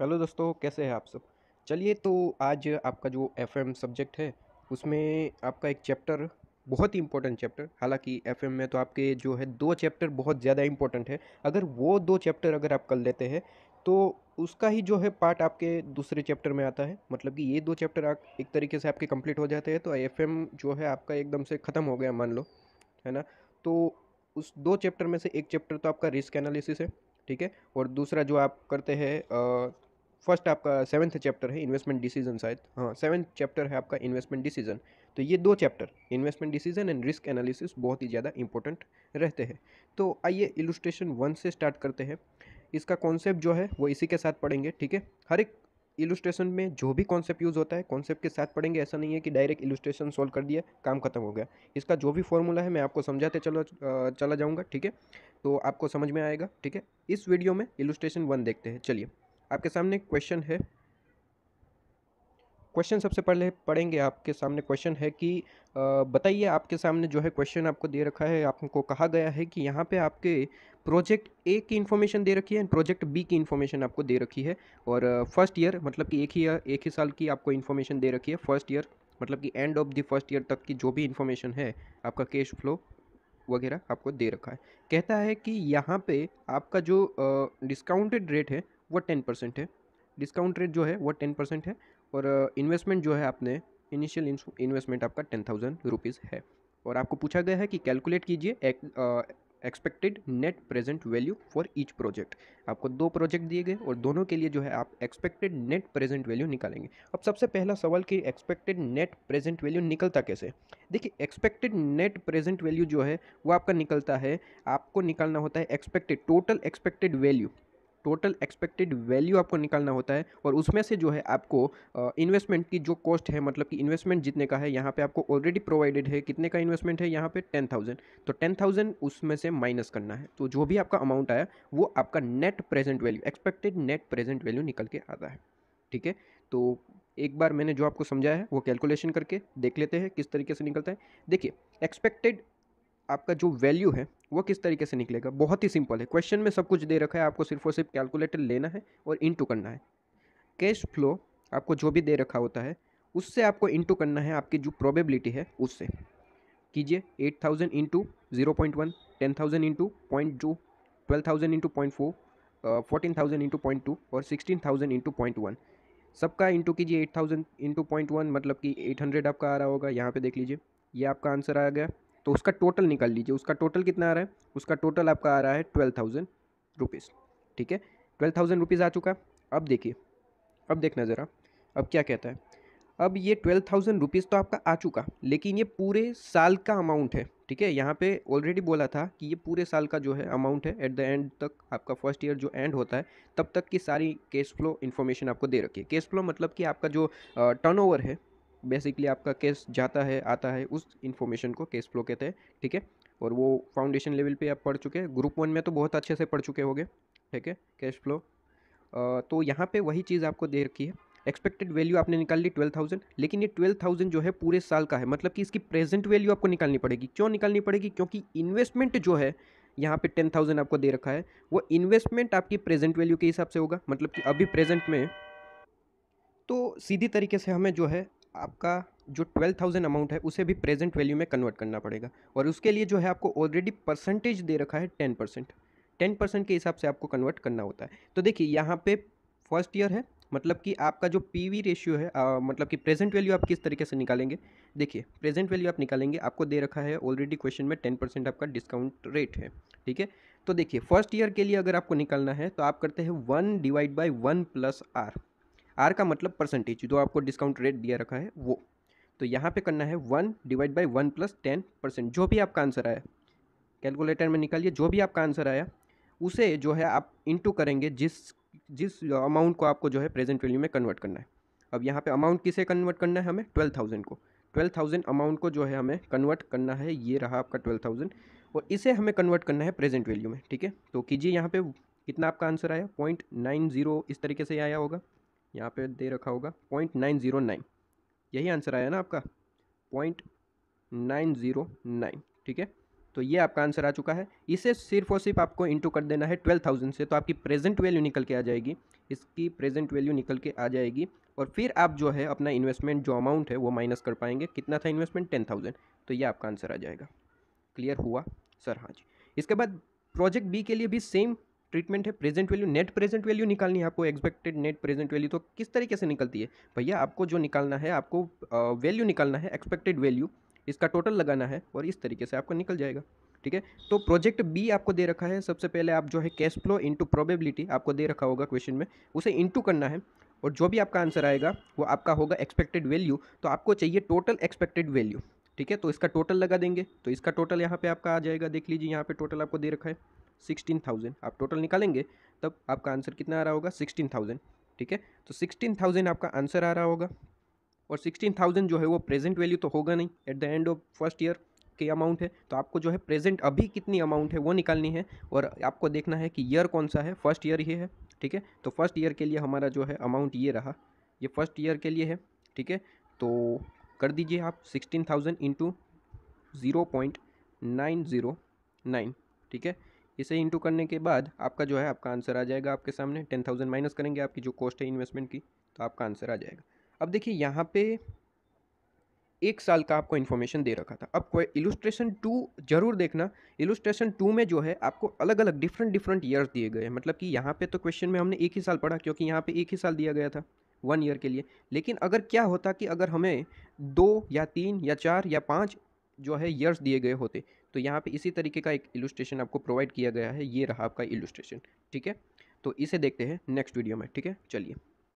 hello दोस्तों कैसे हैं आप सब चलिए तो आज आपका जो एफ सब्जेक्ट है उसमें आपका एक चैप्टर बहुत ही इंपॉर्टेंट चैप्टर हालांकि एफ में तो आपके जो है दो चैप्टर बहुत ज़्यादा इंपॉर्टेंट है अगर वो दो चैप्टर अगर आप कर लेते हैं तो उसका ही जो है पार्ट आपके दूसरे चैप्टर में आता है मतलब कि ये दो चैप्टर आप एक तरीके से आपके कंप्लीट हो जाते हैं तो एफ जो है आपका एकदम से ख़त्म हो गया मान लो है ना तो उस दो चैप्टर में से एक चैप्टर तो आपका रिस्क एनालिसिस है ठीक है और दूसरा जो आप करते हैं फर्स्ट आपका सेवन्थ चैप्टर है इन्वेस्टमेंट डिसीजन शायद हाँ सेवन्थ चैप्टर है आपका इन्वेस्टमेंट डिसीजन तो ये दो chapter investment decision and risk analysis बहुत ही ज़्यादा इंपॉर्टेंट रहते हैं तो आइए इलुस्ट्रेशन वन से स्टार्ट करते हैं इसका कॉन्सेप्ट जो है वो इसी के साथ पढ़ेंगे ठीक है हर एक इलुस्ट्रेशन में जो भी कॉन्सेप्ट यूज़ होता है कॉन्सेप्ट के साथ पढ़ेंगे ऐसा नहीं है कि डायरेक्ट इलुस्ट्रेशन सॉल्व कर दिया काम खत्म हो गया इसका जो भी फॉर्मूला है मैं आपको समझाते चलो चला जाऊँगा ठीक है तो आपको समझ में आएगा ठीक है इस वीडियो में इलुस्ट्रेशन वन देखते हैं चलिए आपके सामने क्वेश्चन है क्वेश्चन सबसे पहले पढ़ेंगे आपके सामने क्वेश्चन है कि बताइए आपके सामने जो है क्वेश्चन आपको दे रखा है आपको कहा गया है कि यहाँ पे आपके प्रोजेक्ट ए की इन्फॉर्मेशन दे रखी है एंड प्रोजेक्ट बी की इन्फॉर्मेशन आपको दे रखी है और फर्स्ट ईयर मतलब कि एक ही एक ही साल की आपको इन्फॉर्मेशन दे रखी है फर्स्ट ईयर मतलब कि end of the first year तक की जो भी इन्फॉर्मेशन है आपका कैश फ्लो वगैरह आपको दे रखा है कहता है कि यहाँ पे आपका जो डिस्काउंटेड रेट है वो टेन परसेंट है डिस्काउंट रेट जो है वो टेन परसेंट है और इन्वेस्टमेंट जो है आपने इनिशियल इन्वेस्टमेंट आपका टेन थाउजेंड रुपीज़ है और आपको पूछा गया है कि कैलकुलेट कीजिए expected net present value for each project आपको दो प्रोजेक्ट दिए गए और दोनों के लिए जो है आप एक्सपेक्टेड नेट प्रेजेंट वैल्यू निकालेंगे अब सबसे पहला सवाल कि एक्सपेक्टेड नेट प्रेजेंट वैल्यू निकलता कैसे देखिए एक्सपेक्टेड नेट प्रेजेंट वैल्यू जो है वो आपका निकलता है आपको निकालना होता है expected total expected value total expected value आपको निकालना होता है और उसमें से जो है आपको इन्वेस्टमेंट की जो कॉस्ट है मतलब कि इन्वेस्टमेंट जितने का है यहाँ पे आपको ऑलरेडी प्रोवाइडेड है कितने का इन्वेस्टमेंट है यहाँ पे टेन थाउजेंड तो टेन थाउजेंड उसमें से माइनस करना है तो जो भी आपका अमाउंट आया वो आपका net present value expected net present value निकल के आता है ठीक है तो एक बार मैंने जो आपको समझाया है वो कैलकुलेशन करके देख लेते हैं किस तरीके से निकलता है देखिए एक्सपेक्टेड आपका जो वैल्यू है वो किस तरीके से निकलेगा बहुत ही सिंपल है क्वेश्चन में सब कुछ दे रखा है आपको सिर्फ और सिर्फ कैलकुलेटर लेना है और इंटू करना है कैश फ्लो आपको जो भी दे रखा होता है उससे आपको इंटू करना है आपकी जो प्रोबेबिलिटी है उससे कीजिए eight thousand into zero point one ten thousand into point two twelve thousand into point four fourteen thousand into point two और sixteen thousand into point one सबका इंटू कीजिए eight thousand into point one मतलब कि eight hundred आपका आ रहा होगा यहाँ पे देख लीजिए ये आपका आंसर आ गया तो उसका टोटल निकाल लीजिए उसका टोटल कितना आ रहा है उसका टोटल आपका आ रहा है ट्वेल्व थाउजेंड रुपीज़ ठीक है ट्वेल्व थाउजेंड रुपीज़ आ चुका अब देखिए अब देखना ज़रा अब क्या कहता है अब ये ट्वेल्व थाउजेंड रुपीज़ तो आपका आ चुका लेकिन ये पूरे साल का अमाउंट है ठीक है यहाँ पे ऑलरेडी बोला था कि ये पूरे साल का जो है अमाउंट है एट द एंड तक आपका फर्स्ट ईयर जो एंड होता है तब तक की सारी कैश फ्लो इन्फॉर्मेशन आपको दे रखी है कैश फ्लो मतलब कि आपका जो टर्नओवर है बेसिकली आपका केस जाता है आता है उस इन्फॉर्मेशन को केस फ्लो कहते हैं ठीक है और वो फाउंडेशन लेवल पे आप पढ़ चुके हैं ग्रुप वन में तो बहुत अच्छे से पढ़ चुके होंगे ठीक है कैश फ्लो तो यहाँ पे वही चीज़ आपको दे रखी है एक्सपेक्टेड वैल्यू आपने निकाल ली ट्वेल्व थाउजेंड लेकिन ये ट्वेल्व थाउजेंड जो है पूरे साल का है मतलब कि इसकी प्रेजेंट वैल्यू आपको निकालनी पड़ेगी क्यों निकालनी पड़ेगी क्योंकि इन्वेस्टमेंट जो है यहाँ पे टेन थाउजेंड आपको दे रखा है वो इन्वेस्टमेंट आपकी प्रेजेंट वैल्यू के हिसाब से होगा मतलब कि अभी प्रेजेंट में तो सीधी तरीके से हमें जो है आपका जो ट्वेल्व थाउजेंड अमाउंट है उसे भी प्रेजेंट वैल्यू में कन्वर्ट करना पड़ेगा और उसके लिए जो है आपको ऑलरेडी परसेंटेज दे रखा है टेन परसेंट टेन परसेंट के हिसाब से आपको कन्वर्ट करना होता है तो देखिए यहाँ पे फर्स्ट ईयर है मतलब कि आपका जो पी वी रेशियो है आ, मतलब कि प्रेजेंट वैल्यू आप किस तरीके से निकालेंगे देखिए प्रेजेंट वैल्यू आप निकालेंगे आपको दे रखा है ऑलरेडी क्वेश्चन में टेन परसेंट आपका डिस्काउंट रेट है ठीक है तो देखिए फर्स्ट ईयर के लिए अगर आपको निकालना है तो आप करते हैं one divide by one plus R R का मतलब परसेंटेज जो आपको डिस्काउंट रेट दिया रखा है वो तो यहाँ पे करना है one divide by one plus ten percent जो भी आपका आंसर आया कैलकुलेटर में निकालिए जो भी आपका आंसर आया उसे जो है आप इंटू करेंगे जिस जिस अमाउंट को आपको जो है प्रेजेंट वैल्यू में कन्वर्ट करना है अब यहाँ पे अमाउंट किसे कन्वर्ट करना है हमें ट्वेल्व थाउजेंड को ट्वेल्व थाउजेंड अमाउंट को जो है हमें कन्वर्ट करना है ये रहा आपका ट्वेल्व थाउजेंड और इसे हमें कन्वर्ट करना है प्रेजेंट वैल्यू में ठीक है तो कीजिए यहाँ पे कितना आपका आंसर आया पॉइंट नाइन जीरो इस तरीके से आया होगा यहाँ पे दे रखा होगा पॉइंट नाइन ज़ीरो नाइन यही आंसर आया ना आपका पॉइंट नाइन ज़ीरो नाइन ठीक है तो ये आपका आंसर आ चुका है इसे सिर्फ और सिर्फ आपको इंटू कर देना है ट्वेल्व थाउजेंड से तो आपकी प्रेजेंट वैल्यू निकल के आ जाएगी इसकी प्रेजेंट वैल्यू निकल के आ जाएगी और फिर आप जो है अपना इन्वेस्टमेंट जो अमाउंट है वो माइनस कर पाएंगे कितना था इन्वेस्टमेंट टेन थाउजेंड तो ये आपका आंसर आ जाएगा क्लियर हुआ सर हाँ जी इसके बाद प्रोजेक्ट बी के लिए भी सेम ट्रीटमेंट है present value net present value निकालनी है आपको एक्सपेक्टेड नेट प्रेजेंट वैल्यू तो किस तरीके से निकलती है भैया आपको जो निकालना है आपको वैल्यू निकालना है एक्सपेक्टेड वैल्यू इसका टोटल लगाना है और इस तरीके से आपका निकल जाएगा ठीक है तो प्रोजेक्ट बी आपको दे रखा है सबसे पहले आप जो है कैश फ्लो इंटू प्रोबेबिलिटी आपको दे रखा होगा क्वेश्चन में उसे इंटू करना है और जो भी आपका आंसर आएगा वो आपका होगा एक्सपेक्टेड वैल्यू तो आपको चाहिए टोटल एक्सपेक्टेड वैल्यू ठीक है तो इसका टोटल लगा देंगे तो इसका टोटल यहाँ पे आपका आ जाएगा देख लीजिए यहाँ पे टोटल आपको दे रखा है सिक्सटीन थाउजेंड आप टोटल निकालेंगे तब आपका आंसर कितना आ रहा होगा सिक्सटीन थाउजेंड ठीक है तो सिक्सटीन थाउजेंड आपका आंसर आ रहा होगा और सिक्सटीन थाउजेंड जो है वो प्रेजेंट वैल्यू तो होगा नहीं at the end of first year के अमाउंट है तो आपको जो है प्रेजेंट अभी कितनी अमाउंट है वो निकालनी है और आपको देखना है कि ईयर कौन सा है फर्स्ट ईयर ही है ठीक है तो फर्स्ट ईयर के लिए हमारा जो है अमाउंट ये रहा ये फर्स्ट ईयर के लिए है ठीक है तो कर दीजिए आप sixteen thousand into zero point nine zero nine ठीक है इसे इंटू करने के बाद आपका जो है आपका आंसर आ जाएगा आपके सामने टेन थाउजेंड माइनस करेंगे आपकी जो कॉस्ट है इन्वेस्टमेंट की तो आपका आंसर आ जाएगा अब देखिए यहाँ पे एक साल का आपको इन्फॉर्मेशन दे रखा था अब इलुस्ट्रेशन टू जरूर देखना इलुस्ट्रेशन टू में जो है आपको अलग अलग डिफरेंट डिफरेंट ईयर्स दिए गए हैं मतलब कि यहाँ पे तो क्वेश्चन में हमने एक ही साल पढ़ा क्योंकि यहाँ पे एक ही साल दिया गया था वन ईयर के लिए लेकिन अगर क्या होता कि अगर हमें दो या तीन या चार या पाँच जो है ईयर्स दिए गए होते तो यहाँ पे इसी तरीके का एक इलुस्ट्रेशन आपको प्रोवाइड किया गया है ये रहा आपका इलुस्ट्रेशन ठीक है तो इसे देखते हैं नेक्स्ट वीडियो में ठीक है चलिए